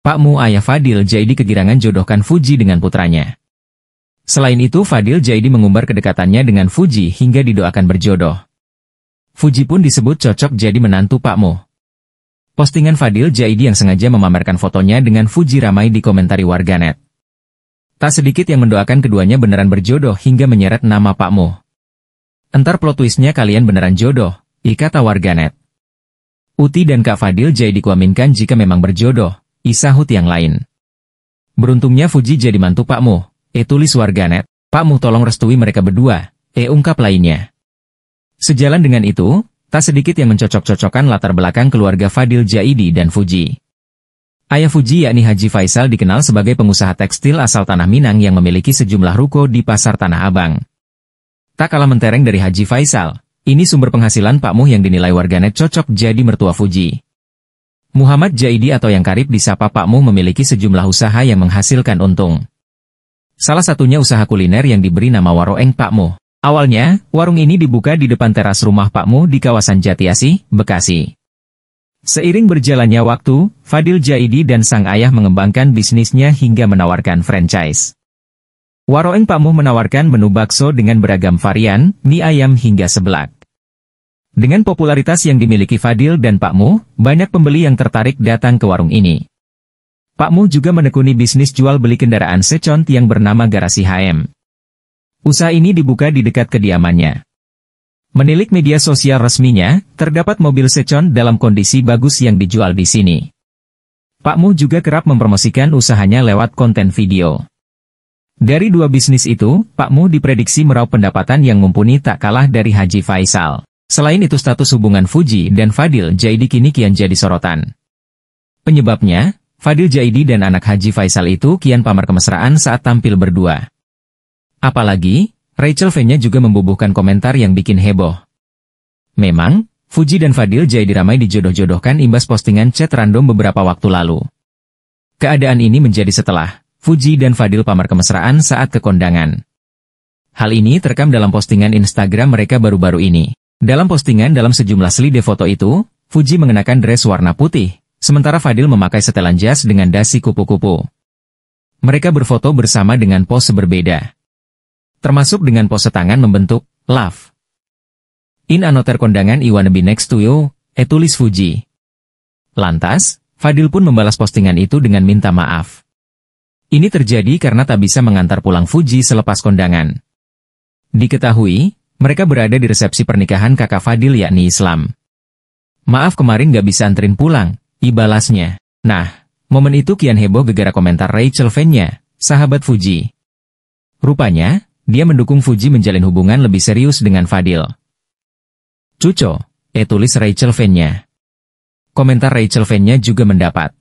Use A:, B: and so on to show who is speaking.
A: Pak Mu ayah Fadil Jaidi kegirangan jodohkan Fuji dengan putranya. Selain itu Fadil Jaidi mengumbar kedekatannya dengan Fuji hingga didoakan berjodoh. Fuji pun disebut cocok jadi menantu Pak Mu. Postingan Fadil Jaidi yang sengaja memamerkan fotonya dengan Fuji ramai dikomentari warganet. Tak sedikit yang mendoakan keduanya beneran berjodoh hingga menyeret nama Pak Mu. Entar plot twistnya kalian beneran jodoh, ikata warganet. Uti dan Kak Fadil Jaidi kuaminkan jika memang berjodoh, Isahut yang lain. Beruntungnya Fuji jadi mantu Pak Mu, eh tulis warganet, Pak Mu tolong restui mereka berdua, eh ungkap lainnya. Sejalan dengan itu, tak sedikit yang mencocok-cocokkan latar belakang keluarga Fadil Jaidi dan Fuji. Ayah Fuji yakni Haji Faisal dikenal sebagai pengusaha tekstil asal Tanah Minang yang memiliki sejumlah ruko di pasar Tanah Abang. Tak kalah mentereng dari Haji Faisal, ini sumber penghasilan Pak Mu yang dinilai warganet cocok jadi mertua Fuji. Muhammad Jaidi atau yang karib disapa Pak Mu memiliki sejumlah usaha yang menghasilkan untung. Salah satunya usaha kuliner yang diberi nama Waroeng Pak Mu. Awalnya, warung ini dibuka di depan teras rumah Pak Mu di kawasan Jatiasi, Bekasi. Seiring berjalannya waktu, Fadil Jaidi dan sang ayah mengembangkan bisnisnya hingga menawarkan franchise. Waroeng Pak Mu menawarkan menu bakso dengan beragam varian, mie ayam hingga seblak. Dengan popularitas yang dimiliki Fadil dan Pak Mu, banyak pembeli yang tertarik datang ke warung ini. Pak Mu juga menekuni bisnis jual-beli kendaraan secont yang bernama Garasi HM. Usaha ini dibuka di dekat kediamannya. Menilik media sosial resminya, terdapat mobil secon dalam kondisi bagus yang dijual di sini. Pak Mu juga kerap mempromosikan usahanya lewat konten video. Dari dua bisnis itu, Pak Mu diprediksi meraup pendapatan yang mumpuni tak kalah dari Haji Faisal. Selain itu status hubungan Fuji dan Fadil Jaidi kini kian jadi sorotan. Penyebabnya, Fadil Jaidi dan anak Haji Faisal itu kian pamer kemesraan saat tampil berdua. Apalagi, Rachel Fenya juga membubuhkan komentar yang bikin heboh. Memang, Fuji dan Fadil Jaidi ramai dijodoh-jodohkan imbas postingan chat random beberapa waktu lalu. Keadaan ini menjadi setelah, Fuji dan Fadil pamer kemesraan saat kekondangan. Hal ini terekam dalam postingan Instagram mereka baru-baru ini. Dalam postingan dalam sejumlah slide foto itu, Fuji mengenakan dress warna putih, sementara Fadil memakai setelan jas dengan dasi kupu-kupu. Mereka berfoto bersama dengan pose berbeda. Termasuk dengan pose tangan membentuk love. In anoter kondangan Iwan be next to you, etulis eh, Fuji. Lantas, Fadil pun membalas postingan itu dengan minta maaf. Ini terjadi karena tak bisa mengantar pulang Fuji selepas kondangan. Diketahui, mereka berada di resepsi pernikahan kakak Fadil yakni Islam. Maaf kemarin gak bisa anterin pulang, ibalasnya. Nah, momen itu kian heboh gegara komentar Rachel Fenya, sahabat Fuji. Rupanya, dia mendukung Fuji menjalin hubungan lebih serius dengan Fadil. Cuco, eh tulis Rachel Fenya. Komentar Rachel Fenya juga mendapat